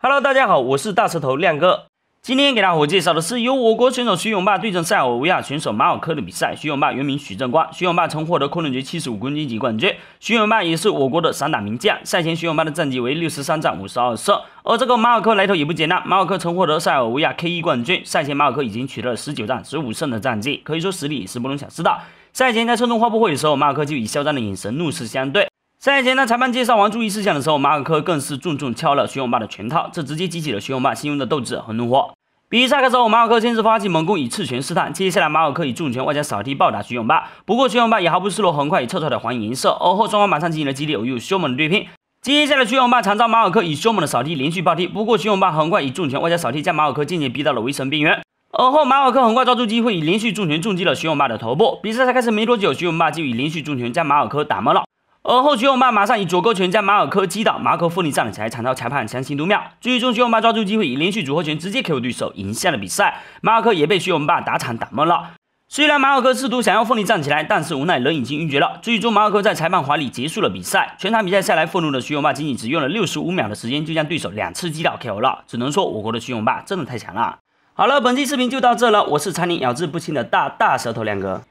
Hello，大家好，我是大舌头亮哥。今天给大伙介绍的是由我国选手徐永霸对阵塞尔维亚选手马尔科的比赛。徐永霸原名徐正光，徐永霸曾获得昆仑决七十五公斤级冠军。徐永霸也是我国的散打名将。赛前，徐永霸的战绩为六十三战五十二胜。而这个马尔科来头也不简单，马尔科曾获得塞尔维亚 K1 冠军。赛前，马尔科已经取得了十九战十五胜的战绩，可以说实力也是不容小视的。赛前在村重发布会的时候，马尔科就以嚣张的眼神怒视相对。赛前，呢，裁判介绍完注意事项的时候，马尔科更是重重敲了徐永霸的拳套，这直接激起了徐永霸心中的斗志和怒火。比赛开始后，马尔科先是发起猛攻，以刺拳试探，接下来马尔科以重拳外加扫踢暴打徐永霸，不过徐永霸也毫不示弱，很快以撤退的还颜色。而后双方马上进行了激烈而又凶猛的对拼。接下来徐永霸常遭马尔科以凶猛的扫踢连续暴踢，不过徐永霸很快以重拳外加扫踢将马尔科渐渐逼到了围城边缘。而后马尔科很快抓住机会，以连续重拳重击了徐永霸的头部。比赛才开始没多久，徐永霸就以连续重拳将马尔科打懵了。而后徐勇霸马上以左勾拳将马尔科击倒，马尔科奋力站起来，惨遭裁判强行读秒。最终徐勇霸抓住机会，以连续组合拳直接 KO 对手，赢下了比赛。马尔科也被徐勇霸打惨打懵了。虽然马尔科试图想要奋力站起来，但是无奈人已经晕厥了。最终马尔科在裁判怀里结束了比赛。全场比赛下来，愤怒的徐勇霸仅仅只用了六十五秒的时间，就将对手两次击倒 KO 了。只能说我国的徐勇霸真的太强了。好了，本期视频就到这了，我是常年咬字不清的大大舌头亮哥。